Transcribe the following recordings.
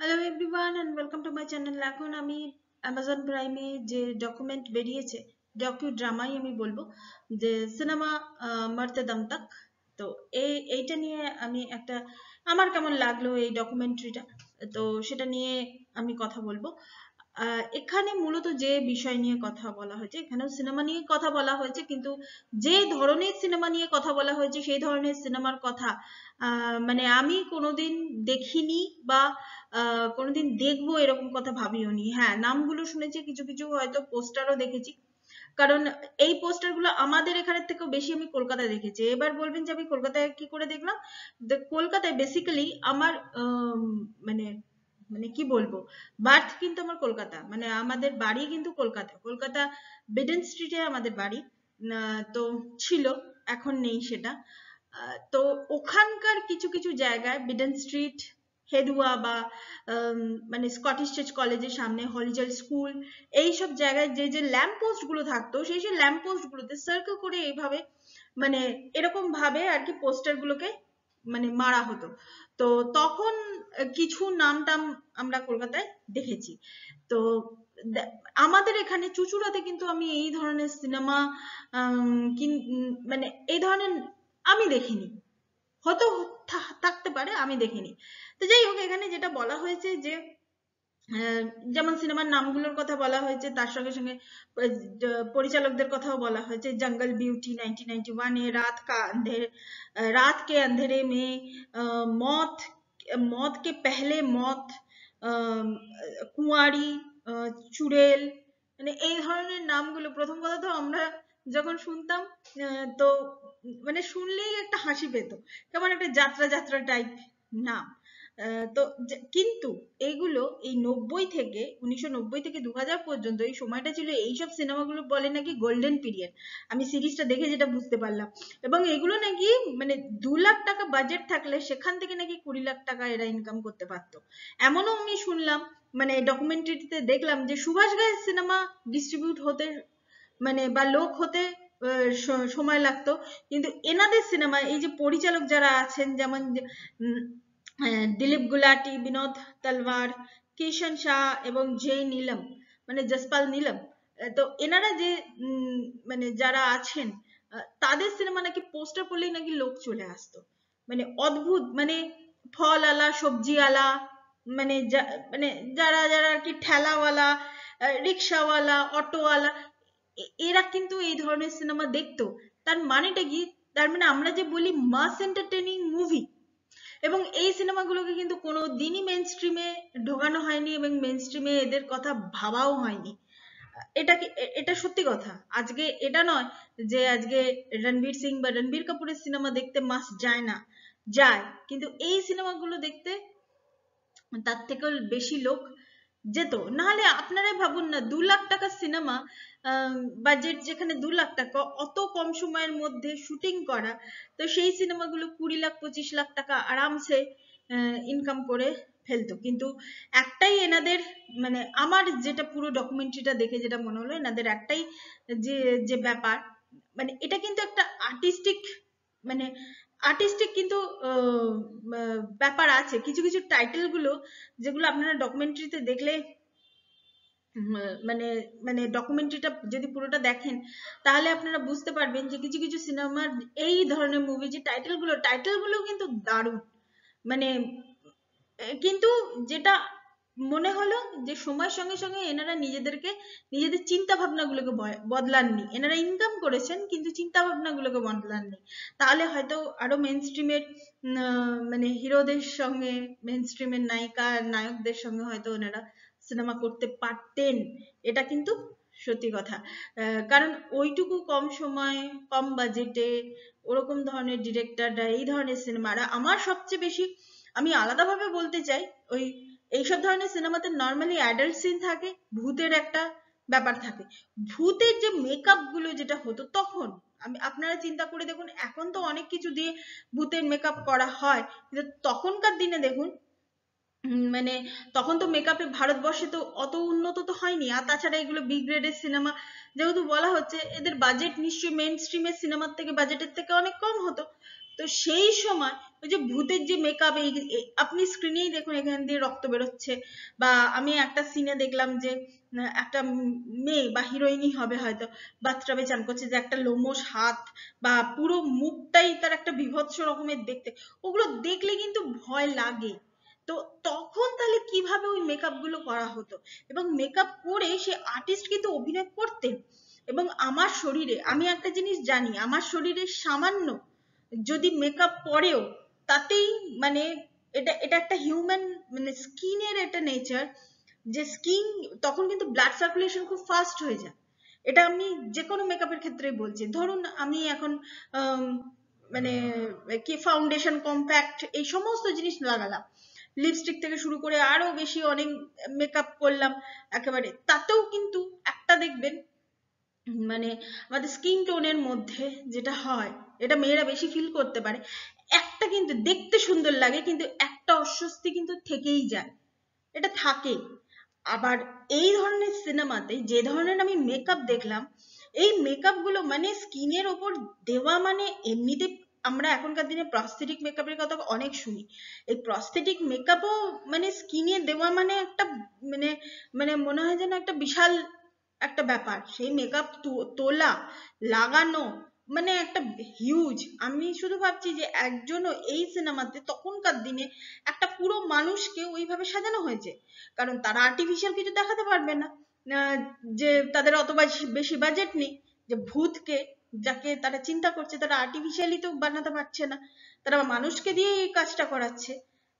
hello everyone and welcome to my channel এখন আমি Amazon প্রাইমে যে ডকুমেন্ট বেরিয়েছে ডকু ড্রামাই আমি বলবো যে সিনেমা মারতে দম তাক তো এই এইটা নিয়ে আমি একটা আমার কেমন লাগলো এই ডকুমেন্টারিটা তো সেটা নিয়ে আমি কথা বলবো এখানে মূলত যে বিষয় নিয়ে কথা বলা হয়েছে এখানেও সিনেমা নিয়ে কথা বলা হয়েছে কিন্তু যে ধরনের সিনেমা নিয়ে কথা বলা হয়েছে সেই ধরনের সিনেমার কথা মানে আমি কোনোদিন দেখিনি বা কোনোদিন দেখবো এরকম কথা ভাবিও নি হ্যাঁ নামগুলো শুনেছি কিছু কিছু হয়তো পোস্টারও দেখেছি কারণ এই পোস্টারগুলো আমাদের এখানের থেকেও বেশি আমি কলকাতায় দেখেছি এবার বলবেন যে আমি কলকাতায় কি করে দেখলাম কলকাতায় বেসিক্যালি আমার কি বলবো বার্থ কিন্তু আমার কলকাতা মানে আমাদের বাড়ি কিন্তু কলকাতা কলকাতা বেডেন স্ট্রিটে আমাদের বাড়ি তো ছিল এখন নেই সেটা তো ওখানকার কিছু কিছু জায়গায় বিডেন স্ট্রিট হেদুয়া বা মানে স্কটিশ চার্চ কলেজের সামনে হলিজল স্কুল এই সব জায়গায় যে যে ল্যাম্প পোস্ট গুলো থাকতো সেই সেই ল্যাম্প পোস্ট গুলোতে সার্কেল করে এইভাবে মানে এরকম ভাবে আর কি পোস্টার গুলোকে মানে মারা হতো তো তখন কিছু নাম টাম আমরা কলকাতায় দেখেছি তো আমাদের এখানে চুচুড়াতে কিন্তু আমি এই ধরনের সিনেমা মানে এই ধরনের আমি দেখিনি হয়তো থাকতে পারে আমি দেখিনি তো যাই হোক এখানে যেটা বলা হয়েছে যে যেমন সিনেমার নামগুলোর কথা বলা হয়েছে তার সঙ্গে সঙ্গে পরিচালকদের কথাও বলা হয়েছে জঙ্গল বিউটি নাইনটিন নাইনটি ওয়ান রাত রাত কে আন্ধেরে মে মত মত কে পেহলে মত কুয়ারি চুড়েল মানে এই ধরনের নামগুলো প্রথম কথা তো আমরা যখন শুনতাম তো মানে শুনলেই একটা হাসি পেত কেমন একটা যাত্রা যাত্রা টাইপ নাম তো কিন্তু এইগুলো এই নব্বই থেকে উনিশশো থেকে দু পর্যন্ত এই সময়টা ছিল এইসব সিনেমাগুলো বলে নাকি গোল্ডেন পিরিয়ড আমি সিরিজটা দেখে যেটা বুঝতে পারলাম এবং এগুলো নাকি মানে দু লাখ টাকা বাজেট থাকলে সেখান থেকে নাকি কুড়ি লাখ টাকা এরা ইনকাম করতে পারতো এমনও আমি শুনলাম মানে ডকুমেন্টারিতে দেখলাম যে সুভাষ গায়ের সিনেমা ডিস্ট্রিবিউট হতে মানে বা লোক হতে সময় লাগতো কিন্তু এনাদের সিনেমা এই যে পরিচালক যারা আছেন যেমন দিলীপ গুলাটি বিনোদ তলওয়ার কিষণ শাহ এবং জে নীলম মানে জসপাল নীলম তো এনারা যে মানে যারা আছেন তাদের সিনেমা নাকি পোস্টার পড়লেই নাকি লোক চলে আসতো মানে অদ্ভুত মানে ফল আলা সবজি আলা মানে মানে যারা যারা আর কি ঠেলাওয়ালা রিক্সাওয়ালা অটোওয়ালা এরা কিন্তু এই ধরনের সিনেমা দেখতো তার মানেটা কি তার মানে আমরা যে বলি মাস এন্টারটেনিং মুভি এবং এই সিনেমাগুলোকে কিন্তু কোনো দিনই মেন স্ট্রিমে ঢোকানো হয়নি এবং মেন স্ট্রিমে এদের কথা ভাবাও হয়নি এটা কি এটা সত্যি কথা আজকে এটা নয় যে আজকে রণবীর সিং বা রণবীর কাপুরের সিনেমা দেখতে মাস যায় না যায় কিন্তু এই সিনেমাগুলো দেখতে তার থেকেও বেশি লোক যেত নাহলে আপনারাই ভাবুন না দু লাখ টাকার সিনেমা বাজেট যেখানে দু লাখ টাকা অত কম সময়ের মধ্যে শুটিং করা তো সেই সিনেমাগুলো কুড়ি লাখ পঁচিশ লাখ টাকা আরামসে ইনকাম করে ফেলতো কিন্তু একটাই এনাদের মানে আমার যেটা পুরো ডকুমেন্টারিটা দেখে যেটা মনে হলো এনাদের একটাই যে যে ব্যাপার মানে এটা কিন্তু একটা আর্টিস্টিক মানে আর্টিস্টিক কিন্তু ব্যাপার আছে কিছু কিছু টাইটেল গুলো যেগুলো আপনারা ডকুমেন্টারিতে দেখলে মানে মানে ডকুমেন্টারিটা যদি পুরোটা দেখেন তাহলে আপনারা বুঝতে পারবেন যে কিছু কিছু সিনেমার এই ধরনের মুভি যে টাইটেলগুলো টাইটেলগুলো কিন্তু দারুণ মানে কিন্তু যেটা মনে হলো যে সময়ের সঙ্গে সঙ্গে এনারা নিজেদেরকে নিজেদের চিন্তা ভাবনা গুলোকে বদলাননি এনারা ইনকাম করেছেন কিন্তু চিন্তা ভাবনা গুলোকে বদলাননি তাহলে হয়তো আরো মেন স্ট্রিমের মানে হিরোদের সঙ্গে মেন স্ট্রিমের নায়িকা নায়কদের সঙ্গে হয়তো ওনারা সিনেমা করতে পারতেন এটা কিন্তু সত্যি কথা কারণ ওইটুকু কম সময় কম বাজেটে ওরকম ধরনের ডিরেক্টররা এই ধরনের সিনেমারা আমার সবচেয়ে বেশি আমি আলাদাভাবে বলতে চাই ওই এইসব ধরনের সিনেমাতে নর্মালি অ্যাডাল্ট সিন থাকে ভূতের একটা ব্যাপার থাকে ভূতের যে মেকআপ গুলো যেটা হতো তখন আমি আপনারা চিন্তা করে দেখুন এখন তো অনেক কিছু দিয়ে ভূতের মেকআপ করা হয় কিন্তু তখনকার দিনে দেখুন মানে তখন তো মেকআপে ভারতবর্ষে তো অত উন্নত তো হয়নি আর তাছাড়া এগুলো বি গ্রেডের সিনেমা যেহেতু বলা হচ্ছে এদের বাজেট নিশ্চয়ই মেন স্ট্রিমের সিনেমার থেকে বাজেটের থেকে অনেক কম হতো তো সেই সময় ওই যে ভূতের যে মেকআপ এই আপনি স্ক্রিনেই দেখুন এখান দিয়ে রক্ত বেরোচ্ছে বা আমি একটা সিনে দেখলাম যে একটা মেয়ে বা হিরোইনই হবে হয়তো বাথটাবে চান করছে যে একটা লোমশ হাত বা পুরো মুখটাই তার একটা বিভৎস রকমের দেখতে ওগুলো দেখলে কিন্তু ভয় লাগে তো তখন তাহলে কিভাবে ওই মেকআপ গুলো করা হতো এবং মেকআপ করে সে আর্টিস্ট কিন্তু অভিনয় করতেন এবং আমার শরীরে আমি একটা জিনিস জানি আমার শরীরে সামান্য যদি মেকআপ পরেও তাতেই মানে এটা এটা একটা হিউম্যান মানে স্কিনের একটা নেচার যে স্কিন তখন কিন্তু ব্লাড সার্কুলেশন খুব ফাস্ট হয়ে যায় এটা আমি যে কোনো মেকআপের ক্ষেত্রে বলছি ধরুন আমি এখন মানে কি ফাউন্ডেশন কম্প্যাক্ট এই সমস্ত জিনিস লাগালাম লিপস্টিক থেকে শুরু করে আরো বেশি অনেক মেকআপ করলাম একেবারে তাতেও কিন্তু একটা দেখবেন মানে আমাদের স্কিন টোনের মধ্যে যেটা হয় এটা মেয়েরা বেশি ফিল করতে পারে একটা কিন্তু দেখতে সুন্দর লাগে কিন্তু একটা অস্বস্তি কিন্তু থেকেই যায় এটা থাকে আবার এই ধরনের সিনেমাতে যে ধরনের আমি মেকআপ দেখলাম এই মেকআপ গুলো মানে স্কিনের ওপর দেওয়া মানে এমনিতে আমরা এখনকার দিনে প্রস্থেটিক মেকআপের কথা অনেক শুনি এই প্রস্থেটিক মেকআপও মানে স্কিনে দেওয়া মানে একটা মানে মানে মনে হয় যেন একটা বিশাল একটা ব্যাপার সেই মেকআপ তোলা লাগানো মানে একটা হিউজ আমি শুধু ভাবছি যে একজনও এই সিনেমাতে তখনকার দিনে একটা পুরো মানুষকে ওইভাবে সাজানো হয়েছে কারণ তারা artificial কিছু দেখাতে পারবে না আহ যে তাদের অত বেশি budget নেই যে ভূতকে যাকে তারা চিন্তা করছে তারা আর্টিফিশিয়ালি তো বানাতে পারছে না তারা মানুষকে দিয়েই এই কাজটা করাচ্ছে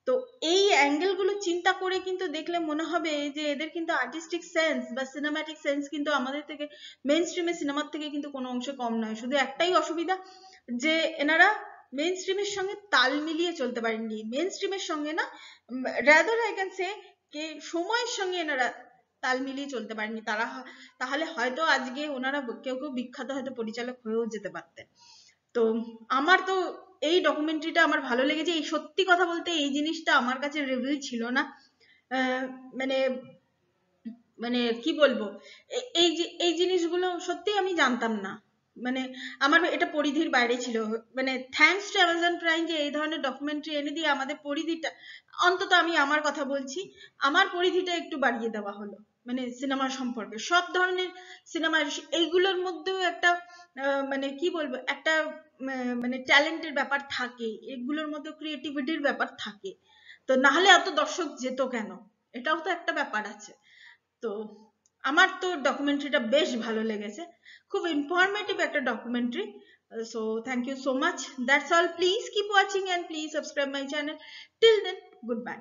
তো এই অ্যাঙ্গেল গুলো চিন্তা করে কিন্তু দেখলে মনে হবে যে এদের কিন্তু আর্টিস্টিক সেন্স বা সিনেমাটিক সেন্স কিন্তু আমাদের থেকে মেন স্ট্রিমের সিনেমার থেকে কিন্তু কোনো অংশে কম নয় শুধু একটাই অসুবিধা যে এনারা মেন স্ট্রিমের সঙ্গে তাল মিলিয়ে চলতে পারেননি মেন স্ট্রিমের সঙ্গে না রাদার আই ক্যান সে কে সময়ের সঙ্গে এনারা তাল মিলিয়ে চলতে পারেননি তারা তাহলে হয়তো আজকে ওনারা কেউ কেউ বিখ্যাত হয়তো পরিচালক হয়েও যেতে পারতেন তো আমার তো এই ডকুমেন্টারিটা আমার ভালো লেগেছে এই সত্যি কথা বলতে এই জিনিসটা আমার কাছে রিভিল ছিল না মানে মানে কি বলবো এই এই জিনিসগুলো সত্যি আমি জানতাম না মানে আমার এটা পরিধির বাইরে ছিল মানে থ্যাংকস টু অ্যামাজন প্রাইম যে এই ধরনের ডকুমেন্টারি এনে দিয়ে আমাদের পরিধিটা অন্তত আমি আমার কথা বলছি আমার পরিধিটা একটু বাড়িয়ে দেওয়া হলো মানে সিনেমা সম্পর্কে সব ধরনের সিনেমা এইগুলোর মধ্যেও একটা মানে কি বলবো একটা মানে ট্যালেন্টের ব্যাপার থাকে এগুলোর মধ্যে ক্রিয়েটিভিটির ব্যাপার থাকে তো না হলে এত দর্শক যেত কেন এটাও তো একটা ব্যাপার আছে তো আমার তো ডকুমেন্টারিটা বেশ ভালো লেগেছে খুব ইনফরমেটিভ একটা documentary so thank you so much that's all please keep watching and please subscribe my channel till then good by